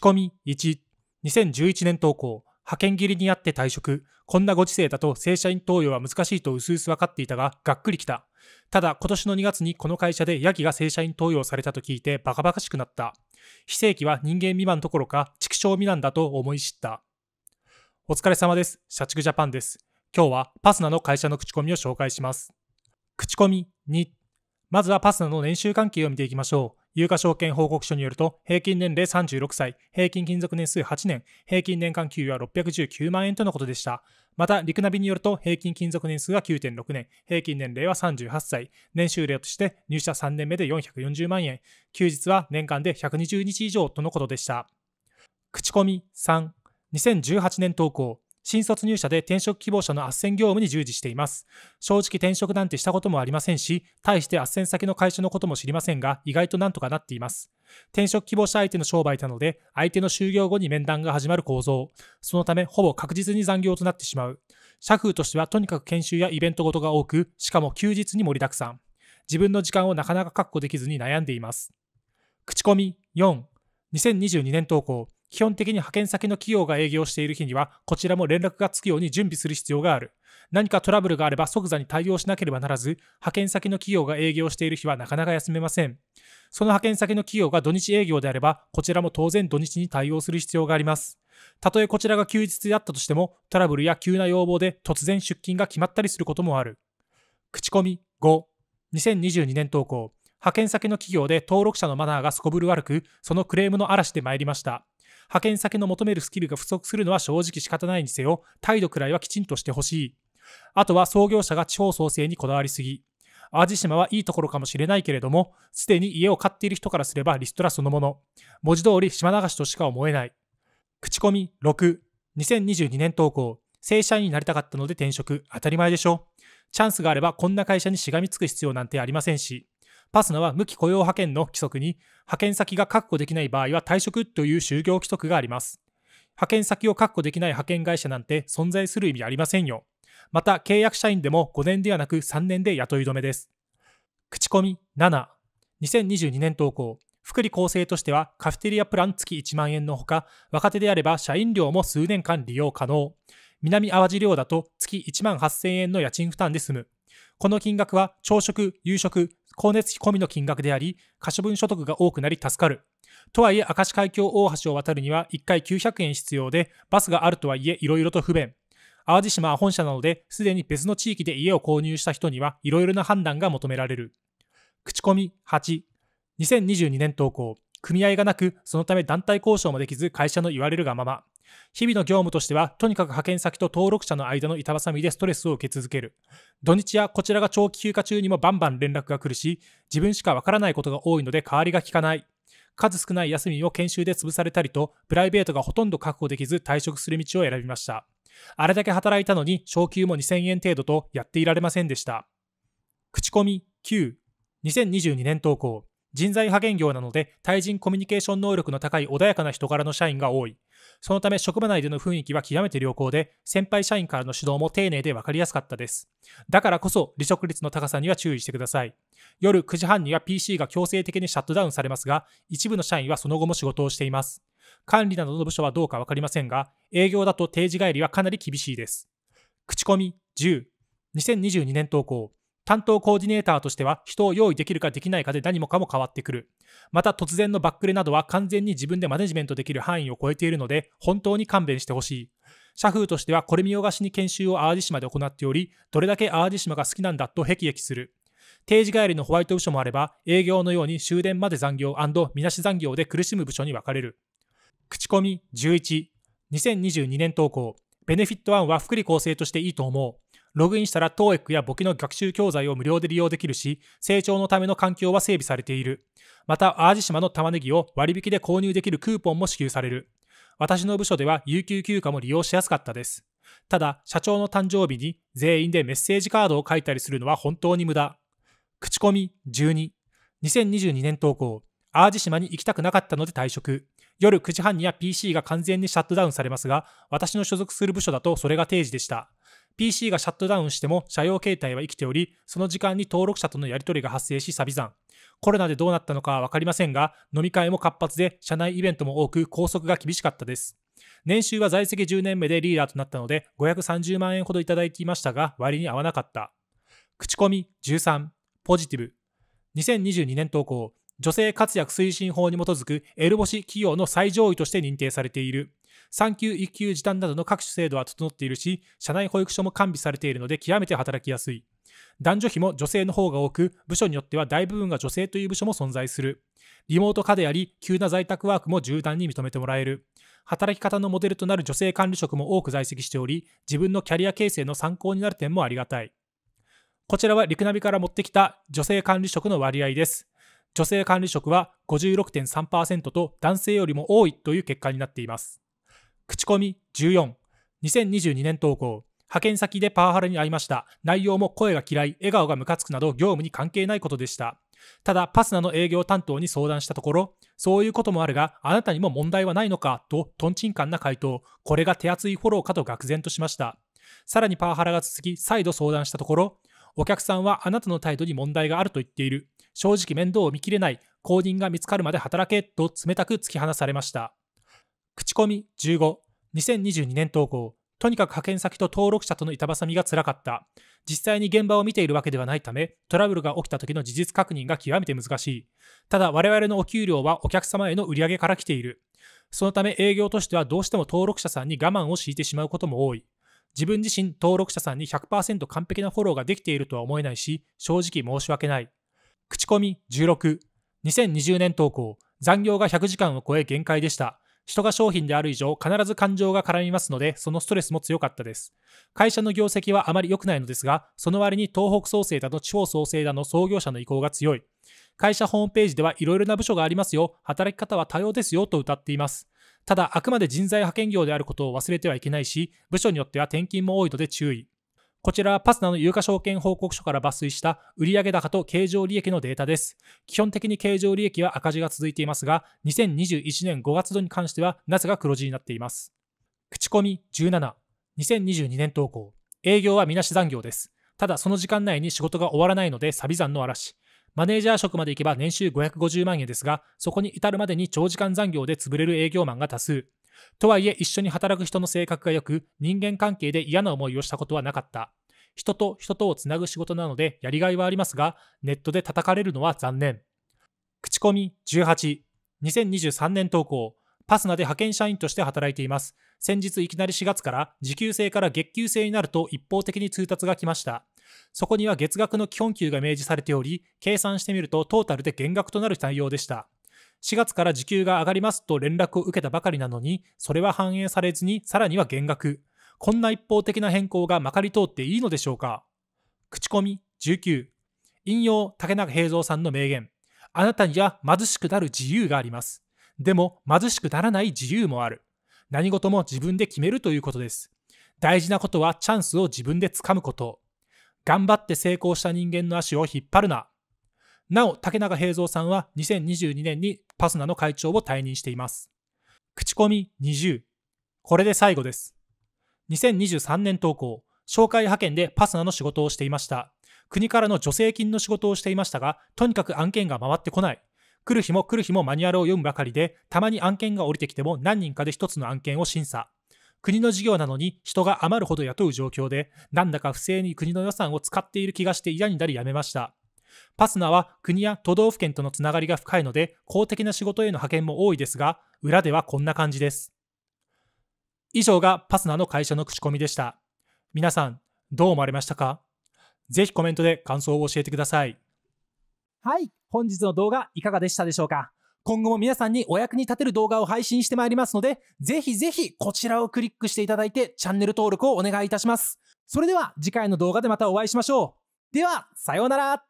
仕込み1、2011年投稿、派遣切りにあって退職。こんなご時世だと正社員登用は難しいと薄々分かっていたが、がっくりきた。ただ、今年の2月にこの会社でヤギが正社員登用されたと聞いてバカバカしくなった。非正規は人間未満どころか畜生未満だと思い知った。お疲れ様です。社畜ジャパンです。今日はパスナの会社の口コミを紹介します。口コミ2。まずはパスナの年収関係を見ていきましょう。有価証券報告書によると、平均年齢36歳、平均勤続年数8年、平均年間給与は619万円とのことでした。また、リクナビによると、平均勤続年数は9.6年、平均年齢は38歳、年収例として入社3年目で440万円、休日は年間で120日以上とのことでした。口コミ3、2018年投稿、新卒入社で転職希望者の斡旋業務に従事しています。正直転職なんてしたこともありませんし、対して斡旋先の会社のことも知りませんが、意外となんとかなっています。転職希望者相手の商売なので、相手の就業後に面談が始まる構造。そのため、ほぼ確実に残業となってしまう。社風としてはとにかく研修やイベントごとが多く、しかも休日に盛りだくさん。自分の時間をなかなか確保できずに悩んでいます。口コミ4。2022年投稿。基本的に派遣先の企業が営業している日には、こちらも連絡がつくように準備する必要がある。何かトラブルがあれば即座に対応しなければならず、派遣先の企業が営業している日はなかなか休めません。その派遣先の企業が土日営業であれば、こちらも当然土日に対応する必要があります。たとえこちらが休日であったとしても、トラブルや急な要望で突然出勤が決まったりすることもある。口コミ5、2022年投稿。派遣先の企業で登録者のマナーがすこぶる悪く、そのクレームの嵐で参りました。派遣先の求めるスキルが不足するのは正直仕方ないにせよ、態度くらいはきちんとしてほしい。あとは創業者が地方創生にこだわりすぎ。淡路島はいいところかもしれないけれども、すでに家を買っている人からすればリストラそのもの。文字通り島流しとしか思えない。口コミ6。2022年投稿。正社員になりたかったので転職。当たり前でしょ。チャンスがあればこんな会社にしがみつく必要なんてありませんし。パスナは無期雇用派遣の規則に、派遣先が確保できない場合は退職という就業規則があります。派遣先を確保できない派遣会社なんて存在する意味ありませんよ。また、契約社員でも5年ではなく3年で雇い止めです。口コミ7、2022年投稿。福利厚生としてはカフェテリアプラン月1万円のほか、若手であれば社員料も数年間利用可能。南淡路寮だと月1万8000円の家賃負担で済む。この金額は朝食、夕食、光熱費込みの金額であり、可処分所得が多くなり助かる。とはいえ、明石海峡大橋を渡るには1回900円必要で、バスがあるとはいえ、いろいろと不便。淡路島は本社なので、すでに別の地域で家を購入した人には、いろいろな判断が求められる。口コミ8、2022年投稿。組合がなく、そのため団体交渉もできず、会社の言われるがまま。日々の業務としては、とにかく派遣先と登録者の間の板挟みでストレスを受け続ける。土日やこちらが長期休暇中にもバンバン連絡が来るし、自分しかわからないことが多いので代わりが利かない。数少ない休みを研修で潰されたりと、プライベートがほとんど確保できず退職する道を選びました。あれだけ働いたのに、昇給も2000円程度とやっていられませんでした。口コミ9、2022年投稿。人材派遣業なので、対人コミュニケーション能力の高い穏やかな人柄の社員が多い。そのため職場内での雰囲気は極めて良好で、先輩社員からの指導も丁寧で分かりやすかったです。だからこそ離職率の高さには注意してください。夜9時半には PC が強制的にシャットダウンされますが、一部の社員はその後も仕事をしています。管理などの部署はどうか分かりませんが、営業だと定時帰りはかなり厳しいです。口コミ10、2022年投稿。担当コーディネーターとしては人を用意できるかできないかで何もかも変わってくる。また突然のバックレなどは完全に自分でマネジメントできる範囲を超えているので、本当に勘弁してほしい。社風としてはこれ見よがしに研修を淡路島で行っており、どれだけ淡路島が好きなんだとヘキヘキする。定時帰りのホワイト部署もあれば、営業のように終電まで残業みなし残業で苦しむ部署に分かれる。口コミ11、2022年投稿。ベネフィット1は福利厚生としていいと思う。ログインしたら TOEIC や簿記の学習教材を無料で利用できるし、成長のための環境は整備されている。また、淡路島の玉ねぎを割引で購入できるクーポンも支給される。私の部署では有給休暇も利用しやすかったです。ただ、社長の誕生日に全員でメッセージカードを書いたりするのは本当に無駄。口コミ12。2022年投稿。淡路島に行きたくなかったので退職。夜9時半には PC が完全にシャットダウンされますが、私の所属する部署だとそれが定時でした。PC がシャットダウンしても社用携帯は生きており、その時間に登録者とのやり取りが発生しサビ算。コロナでどうなったのかは分かりませんが、飲み会も活発で、社内イベントも多く、拘束が厳しかったです。年収は在籍10年目でリーダーとなったので、530万円ほどいただいていましたが、割に合わなかった。口コミ13、ポジティブ。2022年投稿、女性活躍推進法に基づく L 星企業の最上位として認定されている。産休、育休、時短などの各種制度は整っているし、社内保育所も完備されているので、極めて働きやすい。男女比も女性の方が多く、部署によっては大部分が女性という部署も存在する。リモート化であり、急な在宅ワークも柔軟に認めてもらえる。働き方のモデルとなる女性管理職も多く在籍しており、自分のキャリア形成の参考になる点もありがたい。こちらはリクナビから持ってきた女性管理職の割合です。女性管理職は56.3%と男性よりも多いという結果になっています。口コミ14、2022年投稿。派遣先でパワハラに遭いました。内容も声が嫌い、笑顔がムカつくなど業務に関係ないことでした。ただ、パスナの営業担当に相談したところ、そういうこともあるが、あなたにも問題はないのかと、とんちんかんな回答。これが手厚いフォローかと愕然としました。さらにパワハラが続き、再度相談したところ、お客さんはあなたの態度に問題があると言っている。正直面倒を見きれない。後任が見つかるまで働けと冷たく突き放されました。口コミ15、2022年投稿、とにかく派遣先と登録者との板挟みがつらかった。実際に現場を見ているわけではないため、トラブルが起きた時の事実確認が極めて難しい。ただ、我々のお給料はお客様への売り上げから来ている。そのため営業としてはどうしても登録者さんに我慢を強いてしまうことも多い。自分自身登録者さんに100%完璧なフォローができているとは思えないし、正直申し訳ない。口コミ16。2020年投稿。残業が100時間を超え限界でした。人が商品である以上、必ず感情が絡みますので、そのストレスも強かったです。会社の業績はあまり良くないのですが、その割に東北創生だの地方創生だの創業者の意向が強い。会社ホームページではいろいろな部署がありますよ、働き方は多様ですよと歌っています。ただ、あくまで人材派遣業であることを忘れてはいけないし、部署によっては転勤も多いので注意。こちらはパスナの有価証券報告書から抜粋した売上高と経常利益のデータです。基本的に経常利益は赤字が続いていますが、2021年5月度に関してはなぜが黒字になっています。口コミ17、2022年投稿。営業はみなし残業です。ただその時間内に仕事が終わらないのでサビ残の嵐。マネージャー職まで行けば年収550万円ですが、そこに至るまでに長時間残業で潰れる営業マンが多数。とはいえ一緒に働く人の性格が良く、人間関係で嫌な思いをしたことはなかった。人と人とをつなぐ仕事なのでやりがいはありますが、ネットで叩かれるのは残念。口コミ18、2023年投稿、パスナで派遣社員として働いています。先日いきなり4月から時給制から月給制になると一方的に通達が来ました。そこには月額の基本給が明示されており、計算してみるとトータルで減額となる内容でした。4月から時給が上がりますと連絡を受けたばかりなのに、それは反映されずに、さらには減額。こんな一方的な変更がまかり通っていいのでしょうか口コミ19。引用竹中平蔵さんの名言。あなたには貧しくなる自由があります。でも、貧しくならない自由もある。何事も自分で決めるということです。大事なことはチャンスを自分でつかむこと。頑張って成功した人間の足を引っ張るな。なお、竹中平蔵さんは2022年にパスナの会長を退任しています。口コミ20。これで最後です。2023年投稿、紹介派遣でパスナの仕事をしていました。国からの助成金の仕事をしていましたが、とにかく案件が回ってこない。来る日も来る日もマニュアルを読むばかりで、たまに案件が降りてきても何人かで一つの案件を審査。国の事業なのに人が余るほど雇う状況で、なんだか不正に国の予算を使っている気がして嫌になりやめました。パスナは国や都道府県とのつながりが深いので公的な仕事への派遣も多いですが裏ではこんな感じです以上がパスナの会社の口コミでした皆さんどう思われましたかぜひコメントで感想を教えてくださいはい本日の動画いかがでしたでしょうか今後も皆さんにお役に立てる動画を配信してまいりますので、ぜひぜひこちらをクリックしていただいてチャンネル登録をお願いいたします。それでは次回の動画でまたお会いしましょう。では、さようなら